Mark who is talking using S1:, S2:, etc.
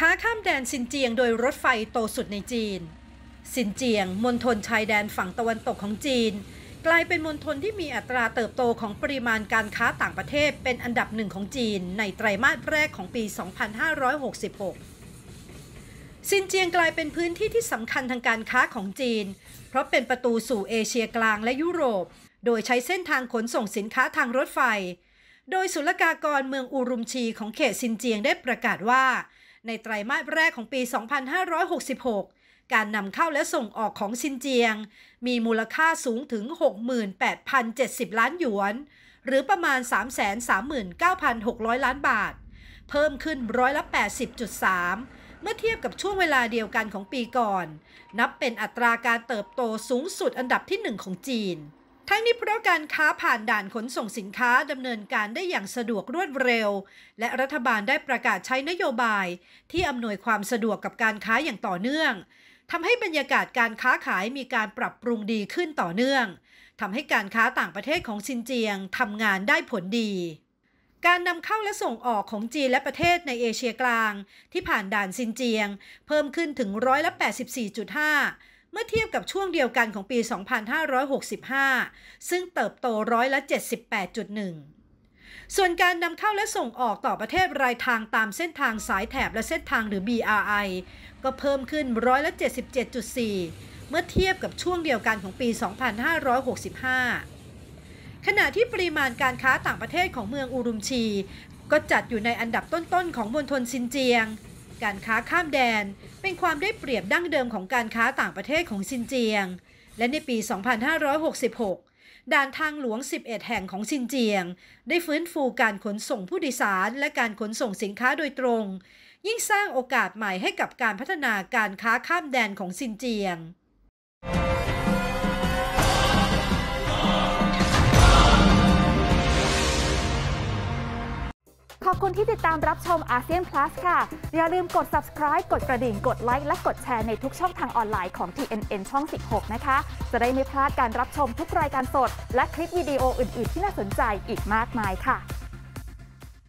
S1: ค้าข้ามแดนซินเจียงโดยรถไฟโตสุดในจีน ซินเจียงมณฑลชายแดนฝั่งตะวันตกของจีน กลายเป็นมณฑลที่มีอัตราเติบโตของปริมาณการค้าต่างประเทศเป็นอันดับหนึ่งของจีน ในไตรมาสแรกของปี 2566 ซินเจียงกลายเป็นพื้นที่ที่สำคัญทางการค้าของจีน เพราะเป็นประตูสู่เอเชียกลางและยุโรป โดยใช้เส้นทางขนส่งสินค้าทางรถไฟ โดยศุลกากรเมืองอูรุมชีของเขตซินเจียงได้ประกาศว่าในไตรมาสแรกของปี 2566 การนำเข้าและส่งออกของซินเจียง มีมูลค่าสูงถึง 68,070 ล้านหยวน หรือประมาณ 339,600 ล้านบาท เพิ่มขึ้นร้อยละ 80.3 เมื่อเทียบกับช่วงเวลาเดียวกันของปีก่อน นับเป็นอัตราการเติบโตสูงสุดอันดับที่ 1 ของจีนทั้งนี้เพราะการค้าผ่านด่านขนส่งสินค้าดำเนินการได้อย่างสะดวกรวดเร็ว และรัฐบาลได้ประกาศใช้นโยบาย ที่อำนวยความสะดวกกับการค้าอย่างต่อเนื่องทำให้บรรยากาศการค้าขายมีการปรับปรุงดีขึ้นต่อเนื่องทำให้การค้าต่างประเทศของซินเจียงทำงานได้ผลดี การนำเข้าและส่งออกของจีนและประเทศในเอเชียกลาง ที่ผ่านด่านซินเจียงเพิ่มขึ้นถึงร้อยละ84.5มื่อเทียบกับช่วงเดียวกันของปี 2565 ซึ่งเติบโตร้อยละ 78.1 ส่วนการนำเข้าและส่งออกต่อประเทศรายทางตามเส้นทางสายแถบและเส้นทางหรือ BRI ก็เพิ่มขึ้นร้อยละ77.4 เมื่อเทียบกับช่วงเดียวกันของปี 2565 ขณะที่ปริมาณการค้าต่างประเทศของเมืองอูรุมชี ก็จัดอยู่ในอันดับต้นๆ ของมณฑลซินเจียงการค้าข้ามแดนเป็นความได้เปรียบดั้งเดิมของการค้าต่างประเทศของซินเจียง และในปี 2566 ด่านทางหลวง 11 แห่งของซินเจียง ได้ฟื้นฟูการขนส่งผู้โดยสาร และการขนส่งสินค้าโดยตรง ยิ่งสร้างโอกาสใหม่ให้กับการพัฒนาการค้าข้ามแดนของซินเจียงขอบคุณที่ติดตามรับชมอาเซียนพลัสค่ะ อย่าลืมกด subscribe กดกระดิ่ง กดไลค์และกดแชร์ในทุกช่องทางออนไลน์ของ TNN ช่อง 16 นะคะ จะได้ไม่พลาดการรับชมทุกรายการสด และคลิปวิดีโออื่นๆ ที่น่าสนใจอีกมากมายค่ะ